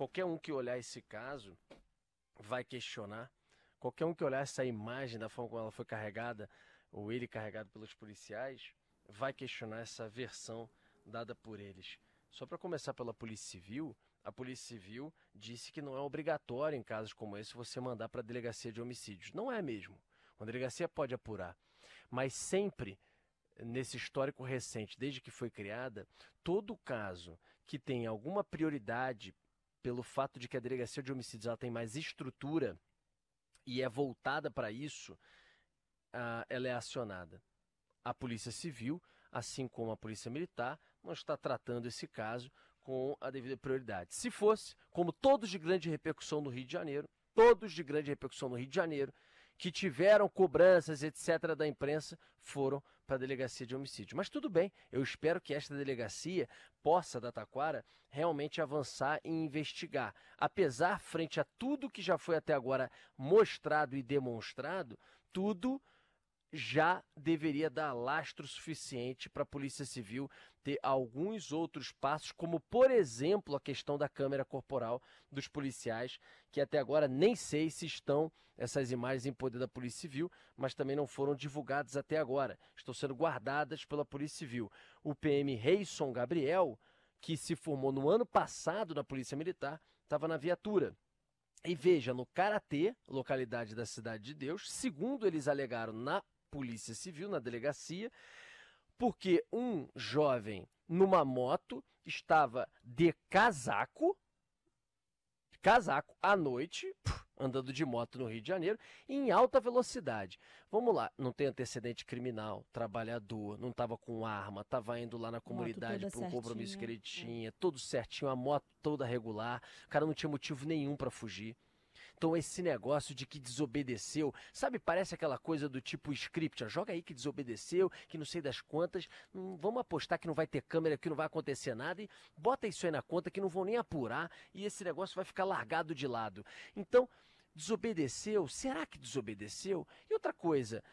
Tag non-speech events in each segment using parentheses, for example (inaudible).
Qualquer um que olhar esse caso vai questionar. Qualquer um que olhar essa imagem da forma como ela foi carregada, ou ele carregado pelos policiais, vai questionar essa versão dada por eles. Só para começar pela Polícia Civil, a Polícia Civil disse que não é obrigatório em casos como esse você mandar para a delegacia de homicídios. Não é mesmo. Uma delegacia pode apurar, mas sempre nesse histórico recente, desde que foi criada, todo caso que tem alguma prioridade pelo fato de que a delegacia de homicídios ela tem mais estrutura e é voltada para isso, uh, ela é acionada. A Polícia Civil, assim como a Polícia Militar, não está tratando esse caso com a devida prioridade. Se fosse, como todos de grande repercussão no Rio de Janeiro, todos de grande repercussão no Rio de Janeiro, que tiveram cobranças, etc., da imprensa, foram para a delegacia de homicídio. Mas tudo bem, eu espero que esta delegacia possa, da Taquara, realmente avançar e investigar. Apesar, frente a tudo que já foi até agora mostrado e demonstrado, tudo já deveria dar lastro suficiente para a Polícia Civil ter alguns outros passos, como por exemplo a questão da câmera corporal dos policiais, que até agora nem sei se estão essas imagens em poder da Polícia Civil, mas também não foram divulgadas até agora. Estão sendo guardadas pela Polícia Civil. O PM Reison Gabriel, que se formou no ano passado na Polícia Militar, estava na viatura. E veja, no Karatê, localidade da Cidade de Deus, segundo eles alegaram na Polícia Civil, na delegacia, porque um jovem numa moto estava de casaco, casaco à noite, andando de moto no Rio de Janeiro, em alta velocidade. Vamos lá, não tem antecedente criminal, trabalhador, não estava com arma, estava indo lá na comunidade para um compromisso que ele tinha, tudo certinho, a moto toda regular, o cara não tinha motivo nenhum para fugir. Então esse negócio de que desobedeceu, sabe, parece aquela coisa do tipo script, ó, joga aí que desobedeceu, que não sei das quantas, hum, vamos apostar que não vai ter câmera, que não vai acontecer nada, e bota isso aí na conta que não vão nem apurar e esse negócio vai ficar largado de lado. Então, desobedeceu? Será que desobedeceu? E outra coisa,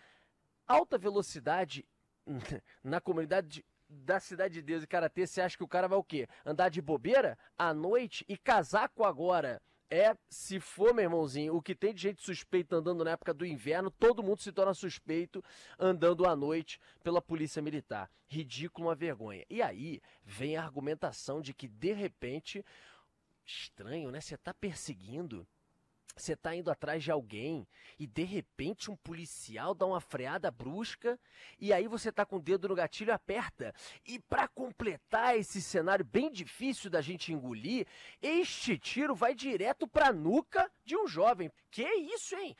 alta velocidade (laughs) na comunidade de da Cidade de Deus e Karatê, você acha que o cara vai o quê? Andar de bobeira à noite e casaco agora? é, se for, meu irmãozinho, o que tem de gente suspeita andando na época do inverno, todo mundo se torna suspeito andando à noite pela polícia militar. Ridículo, uma vergonha. E aí vem a argumentação de que, de repente, estranho, né? Você está perseguindo você tá indo atrás de alguém e de repente um policial dá uma freada brusca e aí você tá com o dedo no gatilho e aperta. E para completar esse cenário bem difícil da gente engolir, este tiro vai direto para a nuca de um jovem. Que isso, hein?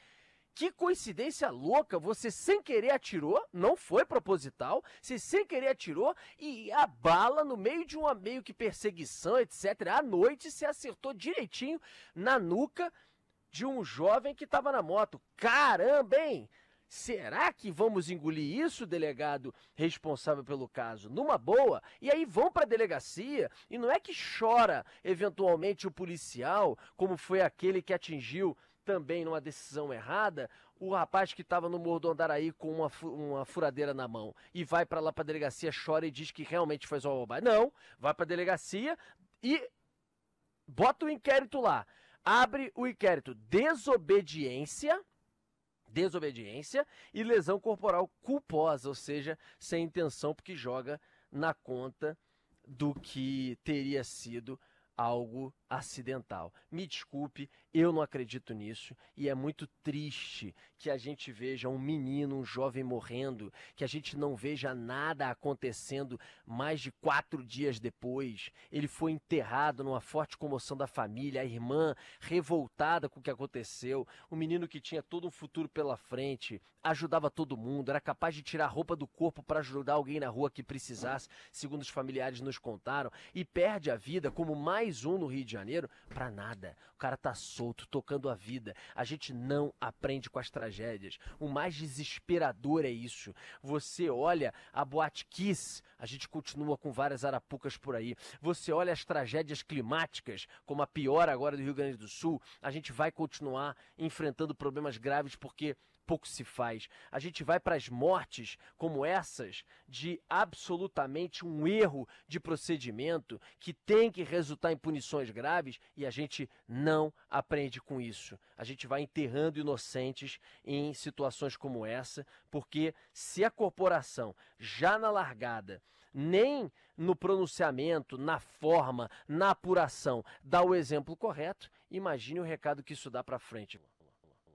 Que coincidência louca! Você sem querer atirou, não foi proposital, você sem querer atirou e a bala no meio de uma meio que perseguição, etc. À noite se acertou direitinho na nuca de um jovem que estava na moto. Caramba, hein? Será que vamos engolir isso, delegado responsável pelo caso? Numa boa? E aí vão para a delegacia e não é que chora eventualmente o policial, como foi aquele que atingiu também numa decisão errada o rapaz que estava no Morro do Andaraí com uma, uma furadeira na mão e vai para lá para a delegacia, chora e diz que realmente fez uma roubada. Não, vai para a delegacia e bota o inquérito lá abre o inquérito desobediência desobediência e lesão corporal culposa, ou seja, sem intenção porque joga na conta do que teria sido algo acidental. Me desculpe, eu não acredito nisso e é muito triste que a gente veja um menino, um jovem morrendo, que a gente não veja nada acontecendo mais de quatro dias depois. Ele foi enterrado numa forte comoção da família, a irmã revoltada com o que aconteceu, o um menino que tinha todo um futuro pela frente, ajudava todo mundo, era capaz de tirar a roupa do corpo para ajudar alguém na rua que precisasse, segundo os familiares nos contaram, e perde a vida como mais mais um no Rio de Janeiro para nada. O cara tá solto, tocando a vida. A gente não aprende com as tragédias. O mais desesperador é isso. Você olha a boate Kiss, a gente continua com várias arapucas por aí. Você olha as tragédias climáticas, como a pior agora do Rio Grande do Sul, a gente vai continuar enfrentando problemas graves porque pouco se faz. A gente vai para as mortes como essas de absolutamente um erro de procedimento que tem que resultar em em punições graves e a gente não aprende com isso. A gente vai enterrando inocentes em situações como essa, porque se a corporação já na largada, nem no pronunciamento, na forma, na apuração, dá o exemplo correto, imagine o recado que isso dá para frente.